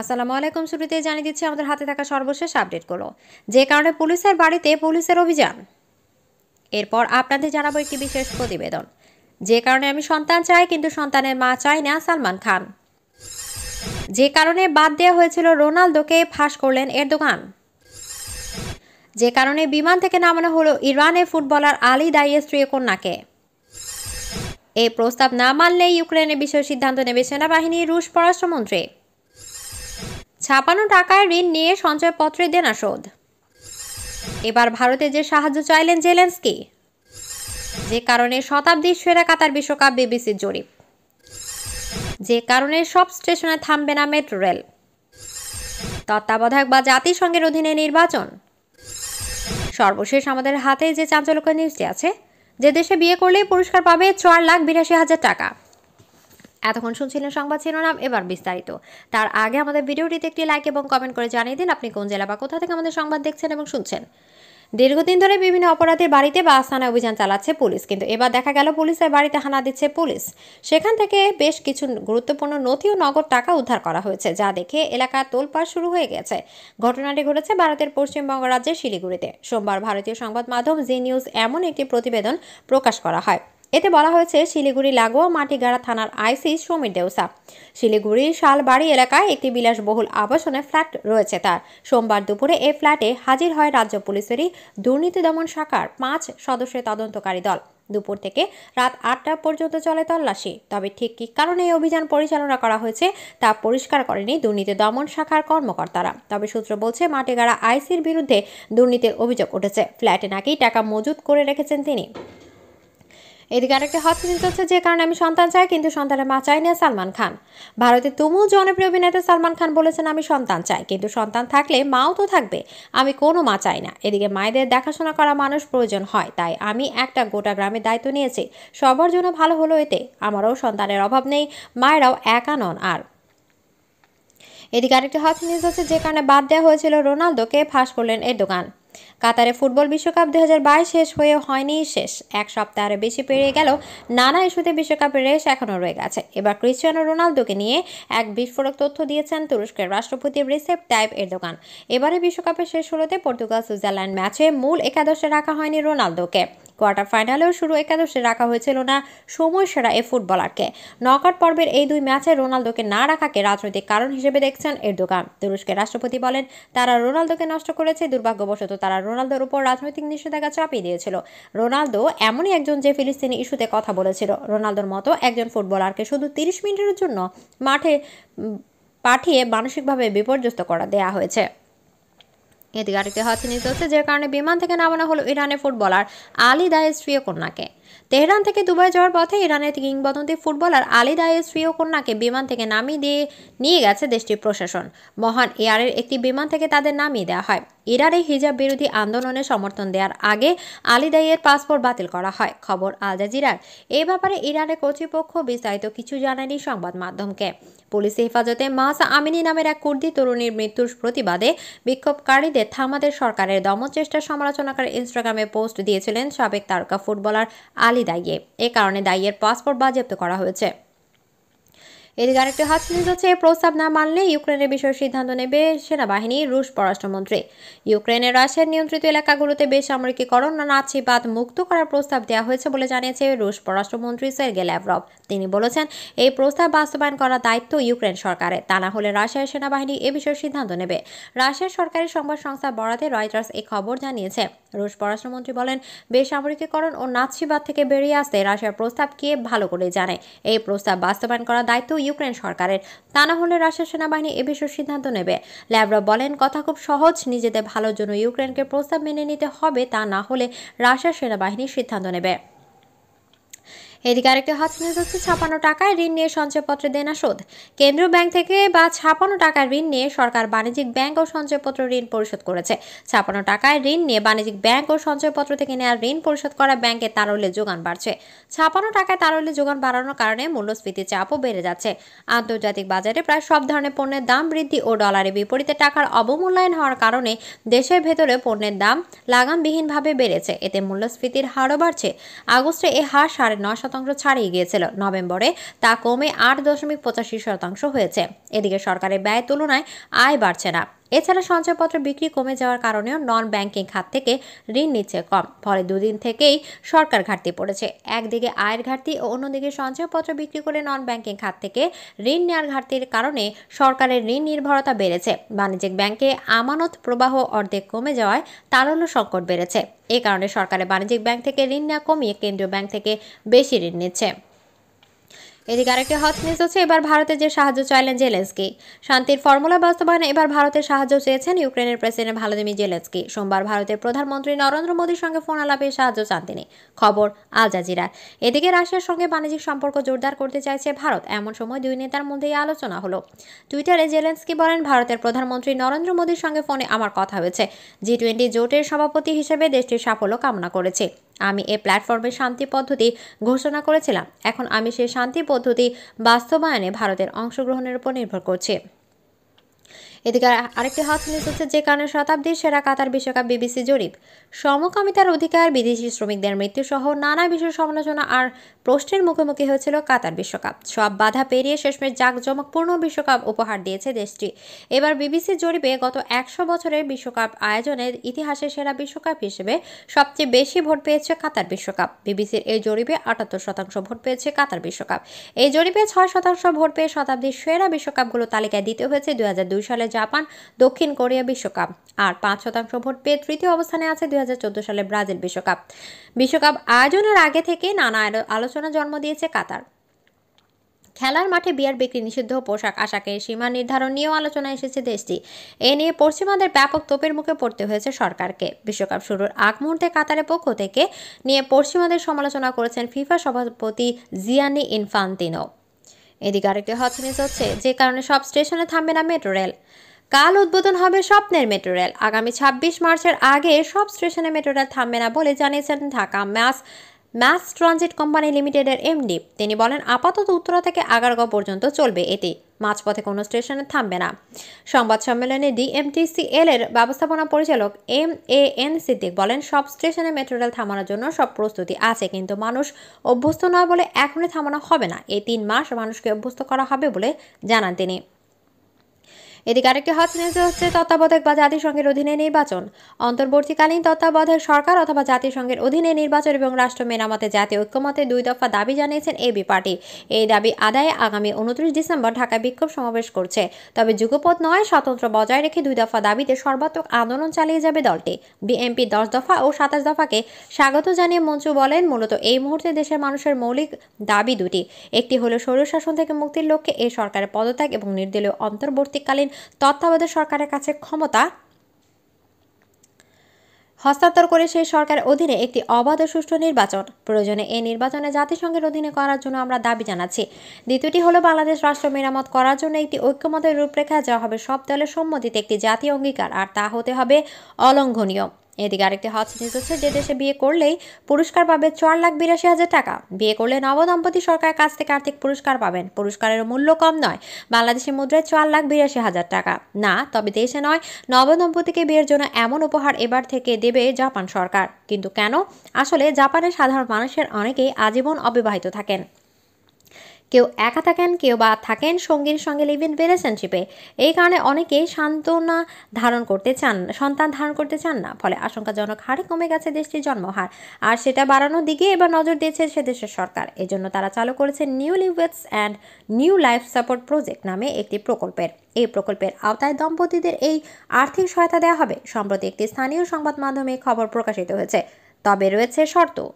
আসসালামু আলাইকুম শুরুতে জানিয়ে দিচ্ছি আমাদের হাতে থাকা সর্বশেষ আপডেটগুলো যে কারণে পুলিশের বাড়িতে পুলিশের অভিযান এরপর আপনাদের জানাবো একটি বিশেষ প্রতিবেদন যে কারণে আমি সন্তান চাই কিন্তু সন্তানের মা চাই না সালমান খান যে কারণে বাদ দেওয়া হয়েছিল রোনালদোকে ফাঁস করলেন এর দোকান যে কারণে বিমান থেকে নামানো হলো ইরানের ফুটবলার আলী দাইয়ের স্ত্রী কন্যাকে এই প্রস্তাব না মানলে ইউক্রেনে বিষয়ে সিদ্ধান্ত নেবে সেনাবাহিনী রুশ পররাষ্ট্রমন্ত্রী ছাপানো টাকায় ঋণ নিয়ে সঞ্চয়পত্রে দেনা শোধ এবার ভারতে যে সাহায্য চাইলেন জেলেন্সকি যে কারণে শতাব্দী সেরা কাতার বিশ্বকাপ বিবিসির জরিপ যে কারণে সব স্টেশনে থামবে না মেট্রো রেল তত্ত্বাবধায়ক বা জাতিসংঘের অধীনে নির্বাচন সর্বশেষ আমাদের হাতে যে চাঞ্চল্যকর নিউজটি আছে যে দেশে বিয়ে করলে পুরস্কার পাবে চার লাখ বিরাশি হাজার টাকা এতক্ষণ শুনছিলেন সংবাদ শিরোনাম এবার বিস্তারিত তার আগে আমাদের ভিডিওটিতে একটি লাইক এবং কমেন্ট করে জানিয়ে দিন আপনি কোন জেলা বা কোথা থেকে আমাদের সংবাদ দেখছেন এবং শুনছেন দীর্ঘদিন ধরে বিভিন্ন অপরাধের বাড়িতে বা আস্থানায় অভিযান চালাচ্ছে পুলিশ কিন্তু এবার দেখা গেল পুলিশের বাড়িতে হানা দিচ্ছে পুলিশ সেখান থেকে বেশ কিছু গুরুত্বপূর্ণ নথি ও নগদ টাকা উদ্ধার করা হয়েছে যা দেখে এলাকা তোলপাড় শুরু হয়ে গেছে ঘটনাটি ঘটেছে ভারতের পশ্চিমবঙ্গ রাজ্যের শিলিগুড়িতে সোমবার ভারতীয় সংবাদ মাধ্যম জি নিউজ এমন একটি প্রতিবেদন প্রকাশ করা হয় এতে বলা হয়েছে শিলিগুড়ি লাগোয়া মাটিগাড়া থানার আইসি সমীর দেউসা শিলিগুড়ির শালবাড়ি এলাকায় একটি বিলাসবহুল আবাসনে ফ্ল্যাট রয়েছে তার সোমবার দুপুরে এ ফ্ল্যাটে হাজির হয় রাজ্য পুলিশেরই দুর্নীতি দমন শাখার পাঁচ সদস্যের তদন্তকারী দল দুপুর থেকে রাত আটটা পর্যন্ত চলে তল্লাশি তবে ঠিক কি কারণে এই অভিযান পরিচালনা করা হয়েছে তা পরিষ্কার করেনি দুর্নীতি দমন শাখার কর্মকর্তারা তবে সূত্র বলছে মাটিগাড়া আইসির বিরুদ্ধে দুর্নীতির অভিযোগ উঠেছে ফ্ল্যাটে নাকি টাকা মজুত করে রেখেছেন তিনি এদিকে আরেকটি হট নিউজ হচ্ছে যে কারণে আমি সন্তান চাই কিন্তু সন্তানের মা চাই না সালমান খান ভারতের তুমুল জনপ্রিয় অভিনেতা সালমান খান বলেছেন আমি সন্তান চাই কিন্তু সন্তান থাকলে মাও তো থাকবে আমি কোনো মা চাই না এদিকে মায়েদের দেখাশোনা করা মানুষ প্রয়োজন হয় তাই আমি একটা গোটা গ্রামের দায়িত্ব নিয়েছি সবার জন্য ভালো হলো এতে আমারও সন্তানের অভাব নেই মায়েরাও একা নন আর এদিকে আরেকটি হট নিউজ হচ্ছে যে কারণে বাদ দেওয়া হয়েছিল রোনালদোকে ফাঁস করলেন এর দোকান কাতারে ফুটবল বিশ্বকাপ দু শেষ হয়ে হয়নি শেষ এক সপ্তাহের বেশি পেরিয়ে গেল নানা ইস্যুতে বিশ্বকাপের রেশ এখনও রয়ে গেছে এবার ক্রিশ্চিয়ানো রোনালদোকে নিয়ে এক বিস্ফোরক তথ্য দিয়েছেন তুরস্কের রাষ্ট্রপতি রিসেপ টাইপ এর দোকান এবারে বিশ্বকাপের শেষ ষোলোতে পর্তুগাল সুইজারল্যান্ড ম্যাচে মূল একাদশে রাখা হয়নি রোনালদোকে কোয়ার্টার ফাইনালেও শুরু একাদশে রাখা হয়েছিল না সময় সেরা এ ফুটবলারকে নকআট পর্বের এই দুই ম্যাচে রোনালদোকে না রাখাকে রাজনৈতিক কারণ হিসেবে দেখছেন এরদোগান তুরস্কের রাষ্ট্রপতি বলেন তারা রোনালদোকে নষ্ট করেছে দুর্ভাগ্যবশত তারা রোনালদোর উপর রাজনৈতিক নিষেধাজ্ঞা চাপিয়ে দিয়েছিল রোনালদো এমনই একজন যে ফিলিস্তিনি ইস্যুতে কথা বলেছিল রোনালদোর মতো একজন ফুটবলারকে শুধু তিরিশ মিনিটের জন্য মাঠে পাঠিয়ে মানসিকভাবে বিপর্যস্ত করা দেয়া হয়েছে এতে গাড়িতে হাতে নিতে হচ্ছে যে কারণে বিমান থেকে নামানো হলো ইরানের ফুটবলার আলী দায়ের স্ত্রী কন্যাকে তেহরান থেকে দুবাই যাওয়ার পথে ইরানের কিংবদন্তি ফুটবলার আলী দায়ের স্ত্রী কন্যাকে বিমান থেকে নামিয়ে দিয়ে নিয়ে গেছে দেশটির প্রশাসন মহান এয়ারের একটি বিমান থেকে তাদের নামিয়ে দেওয়া হয় ইরানে হিজাব বিরোধী আন্দোলনে সমর্থন দেওয়ার আগে আলিদাইয়ের পাসপোর্ট বাতিল করা হয় খবর আল জাজিরার এ ব্যাপারে ইরানের কর্তৃপক্ষ বিস্তারিত কিছু জানায়নি সংবাদ মাধ্যমকে পুলিশ হেফাজতে মাসা আমিনী নামের এক কুর্দি তরুণীর মৃত্যুর প্রতিবাদে বিক্ষোভকারীদের থামাদের সরকারের দমনচেষ্টার সমালোচনা করে ইনস্টাগ্রামে পোস্ট দিয়েছিলেন সাবেক তারকা ফুটবলার আলি দাইয়ে এ কারণে দাইয়ের পাসপোর্ট বাজেয়াপ্ত করা হয়েছে এদিকে আরেকটি হাত নিউজ হচ্ছে প্রস্তাব না মানলে ইউক্রেনের বিষয়ে সিদ্ধান্ত নেবে সেনাবাহিনী রুশ পররাষ্ট্রমন্ত্রী ইউক্রেনের রাশিয়ার নিয়ন্ত্রিত এলাকাগুলোতে বেসামরিকীকরণ নাচিবাদ মুক্ত করার প্রস্তাব দেওয়া হয়েছে বলে জানিয়েছে রুশ পররাষ্ট্রমন্ত্রী সের্গে ল্যাভরভ তিনি বলেছেন এই প্রস্তাব বাস্তবায়ন করার দায়িত্ব ইউক্রেন সরকারের তা না হলে রাশিয়ার সেনাবাহিনী এ বিষয়ে সিদ্ধান্ত নেবে রাশিয়ার সরকারি সংবাদ সংস্থা বরাতে রয়টার্স এ খবর জানিয়েছে রুশ পররাষ্ট্রমন্ত্রী বলেন বেসামরিকীকরণ ও নাচিবাদ থেকে বেরিয়ে আসতে রাশিয়ার প্রস্তাব কে ভালো করে জানে এই প্রস্তাব বাস্তবায়ন করার দায়িত্ব ইউক্রেন সরকারের তা না হলে রাশিয়ার সেনাবাহিনী এ বিষয়ে সিদ্ধান্ত নেবে ল্যাভরভ বলেন কথা খুব সহজ নিজেদের ভালোর জন্য ইউক্রেনকে প্রস্তাব মেনে নিতে হবে তা না হলে রাশিয়ার সেনাবাহিনী সিদ্ধান্ত নেবে এদিকে আরেকটি হট নিউজ হচ্ছে ছাপানো টাকায় ঋণ নিয়ে সঞ্চয়পত্রে দেনা শোধ কেন্দ্রীয় ব্যাংক থেকে বা ছাপানো টাকার ঋণ নিয়ে সরকার বাণিজ্যিক ব্যাংক ও সঞ্চয়পত্র ঋণ পরিশোধ করেছে ছাপানো টাকায় ঋণ নিয়ে বাণিজ্যিক ব্যাংক ও সঞ্চয়পত্র থেকে নেওয়া ঋণ পরিশোধ করা ব্যাংকে তারলে যোগান বাড়ছে ছাপানো টাকায় তারলে যোগান বাড়ানোর কারণে মূল্যস্ফীতির চাপও বেড়ে যাচ্ছে আন্তর্জাতিক বাজারে প্রায় সব ধরনের পণ্যের দাম বৃদ্ধি ও ডলারের বিপরীতে টাকার অবমূল্যায়ন হওয়ার কারণে দেশের ভেতরে পণ্যের দাম লাগামবিহীনভাবে বেড়েছে এতে মূল্যস্ফীতির হারও বাড়ছে আগস্টে এ হার সাড়ে নয় শতাংশ ছাড়িয়ে গিয়েছিল নভেম্বরে তা কমে আট দশমিক পঁচাশি শতাংশ হয়েছে এদিকে সরকারের ব্যয় তুলনায় আয় বাড়ছে না এছাড়া সঞ্চয়পত্র বিক্রি কমে যাওয়ার কারণেও নন ব্যাংকিং খাত থেকে ঋণ নিচ্ছে কম ফলে দুদিন থেকেই সরকার ঘাটতি পড়েছে একদিকে আয়ের ঘাটতি ও অন্যদিকে সঞ্চয়পত্র বিক্রি করে নন ব্যাংকিং খাত থেকে ঋণ নেওয়ার ঘাটতির কারণে সরকারের ঋণ নির্ভরতা বেড়েছে বাণিজ্যিক ব্যাংকে আমানত প্রবাহ অর্ধেক কমে যাওয়ায় তারল্য সংকট বেড়েছে এ কারণে সরকারের বাণিজ্যিক ব্যাংক থেকে ঋণ নেওয়া কমিয়ে কেন্দ্রীয় ব্যাংক থেকে বেশি ঋণ নিচ্ছে এদিকে আরেকটি হট নিউজ হচ্ছে এবার ভারতে যে সাহায্য চাইলেন জেলেন্সকি শান্তির ফর্মুলা বাস্তবায়নে এবার ভারতের সাহায্য চেয়েছেন ইউক্রেনের প্রেসিডেন্ট ভালোদিমির জেলেন্সকি সোমবার ভারতের প্রধানমন্ত্রী নরেন্দ্র মোদীর সঙ্গে ফোন আলাপে সাহায্য চান তিনি খবর আল জাজিরার এদিকে রাশিয়ার সঙ্গে বাণিজ্যিক সম্পর্ক জোরদার করতে চাইছে ভারত এমন সময় দুই নেতার মধ্যেই আলোচনা হলো টুইটারে জেলেন্সকি বলেন ভারতের প্রধানমন্ত্রী নরেন্দ্র মোদীর সঙ্গে ফোনে আমার কথা হয়েছে জি টোয়েন্টি জোটের সভাপতি হিসেবে দেশটির সাফল্য কামনা করেছে আমি এ প্ল্যাটফর্মে শান্তি পদ্ধতি ঘোষণা করেছিলাম এখন আমি সেই শান্তি পদ্ধতি বাস্তবায়নে ভারতের অংশগ্রহণের উপর নির্ভর করছে এদিকে আরেকটি হট নিউজ হচ্ছে যে কারণে শতাব্দীর সেরা কাতার বিশ্বকাপ বিবিসি জরিপ সমকামিতার অধিকার বিদেশি শ্রমিকদের মৃত্যুসহ নানা বিষয় সমালোচনা আর প্রশ্নের মুখোমুখি হয়েছিল কাতার বিশ্বকাপ সব বাধা পেরিয়ে শেষমেশ জাঁকজমকপূর্ণ বিশ্বকাপ উপহার দিয়েছে দেশটি এবার বিবিসি জরিপে গত একশো বছরের বিশ্বকাপ আয়োজনের ইতিহাসে সেরা বিশ্বকাপ হিসেবে সবচেয়ে বেশি ভোট পেয়েছে কাতার বিশ্বকাপ বিবিসির এই জরিপে আটাত্তর শতাংশ ভোট পেয়েছে কাতার বিশ্বকাপ এই জরিপে ছয় শতাংশ ভোট পেয়ে শতাব্দীর সেরা বিশ্বকাপগুলো তালিকায় দিতে হয়েছে দুই সালে জাপান দক্ষিণ কোরিয়া বিশ্বকাপ আর পাঁচ শতাংশ ভোট পেয়ে তৃতীয় অবস্থানে আছে দুই সালে ব্রাজিল বিশ্বকাপ বিশ্বকাপ আয়োজনের আগে থেকে নানা আলোচনা জন্ম দিয়েছে কাতার খেলার মাঠে বিয়ার বিক্রি নিষিদ্ধ পোশাক আশাকে সীমা নির্ধারণ নিয়েও আলোচনা এসেছে দেশটি এ নিয়ে পশ্চিমাদের ব্যাপক তোপের মুখে পড়তে হয়েছে সরকারকে বিশ্বকাপ শুরুর আগ মুহূর্তে কাতারের পক্ষ থেকে নিয়ে পশ্চিমাদের সমালোচনা করেছেন ফিফা সভাপতি জিয়ানি ইনফান্তিনো এদিকে আরেকটি হচ্ছে নিউজ হচ্ছে যে কারণে সব স্টেশনে থামবে না মেট্রো রেল কাল উদ্বোধন হবে স্বপ্নের মেট্রো রেল আগামী ছাব্বিশ মার্চের আগে সব স্টেশনে মেট্রো রেল থামবে না বলে জানিয়েছেন Dhaka mass mass transit company লিমিটেডের এমডি তিনি বলেন আপাতত উত্তরা থেকে আগারগাঁও পর্যন্ত চলবে এটি মাঝপথে কোনো স্টেশনে থামবে না সংবাদ সম্মেলনে ডিএমটিসিএল এর ব্যবস্থাপনা পরিচালক এম এ এন সিদ্দিক বলেন সব স্টেশনে মেট্রো রেল থামানোর জন্য সব প্রস্তুতি আছে কিন্তু মানুষ অভ্যস্ত নয় বলে এখনই থামানো হবে না এই তিন মাস মানুষকে অভ্যস্ত করা হবে বলে জানান তিনি এদিকে আরেকটি হট নিউজ হচ্ছে তত্ত্বাবধায়ক বা জাতিসংঘের অধীনে নির্বাচন অন্তর্বর্তীকালীন তত্ত্বাবধায়ক সরকার অথবা জাতিসংঘের অধীনে নির্বাচন এবং রাষ্ট্র মেরামতে জাতীয় ঐক্যমতে দুই দফা দাবি জানিয়েছেন এবি পার্টি এই দাবি আদায়ে আগামী উনত্রিশ ডিসেম্বর ঢাকায় বিক্ষোভ সমাবেশ করছে তবে যুগপথ নয় স্বতন্ত্র বজায় রেখে দুই দফা দাবিতে সর্বাত্মক আন্দোলন চালিয়ে যাবে দলটি বিএনপি দশ দফা ও সাতাশ দফাকে স্বাগত জানিয়ে মঞ্চু বলেন মূলত এই মুহূর্তে দেশের মানুষের মৌলিক দাবি দুটি একটি হলো স্বৈর শাসন থেকে মুক্তির লক্ষ্যে এই সরকারের পদত্যাগ এবং নির্দলীয় অন্তর্বর্তীকালীন তত্ত্বাবধায়ক সরকারের কাছে ক্ষমতা হস্তান্তর করে সেই সরকার অধীনে একটি অবাধ ও সুষ্ঠু নির্বাচন প্রয়োজনে এই নির্বাচনে জাতিসংঘের অধীনে করার জন্য আমরা দাবি জানাচ্ছি দ্বিতীয়টি হলো বাংলাদেশ রাষ্ট্র মেরামত করার জন্য একটি ঐক্যমতের রূপরেখা যা হবে সব দলের সম্মতিতে একটি জাতীয় অঙ্গীকার আর তা হতে হবে অলঙ্ঘনীয় এদিকে আরেকটি হট নিউজ হচ্ছে যে দেশে বিয়ে করলেই পুরস্কার পাবে চার লাখ বিরাশি হাজার টাকা বিয়ে করলে নবদম্পতি সরকারের কাছ থেকে আর্থিক পুরস্কার পাবেন পুরস্কারের মূল্য কম নয় বাংলাদেশের মুদ্রায় চার লাখ বিরাশি হাজার টাকা না তবে দেশে নয় নবদম্পতিকে বিয়ের জন্য এমন উপহার এবার থেকে দেবে জাপান সরকার কিন্তু কেন আসলে জাপানের সাধারণ মানুষের অনেকেই আজীবন অবিবাহিত থাকেন কেউ একা থাকেন কেউ বা থাকেন সঙ্গীর সঙ্গে লিভ ইন রিলেশনশিপে এই কারণে অনেকেই সান্ত্বনা ধারণ করতে চান সন্তান ধারণ করতে চান না ফলে আশঙ্কাজনক হারে কমে গেছে দেশটির জন্মহার আর সেটা বাড়ানোর দিকে এবার নজর দিয়েছে সে দেশের সরকার এজন্য তারা চালু করেছে new lives and new life support project নামে একটি প্রকল্পের এই প্রকল্পের আওতায় দম্পতিদের এই আর্থিক সহায়তা দেওয়া হবে সম্প্রতি একটি স্থানীয় সংবাদ মাধ্যমে খবর প্রকাশিত হয়েছে তবে রয়েছে শর্ত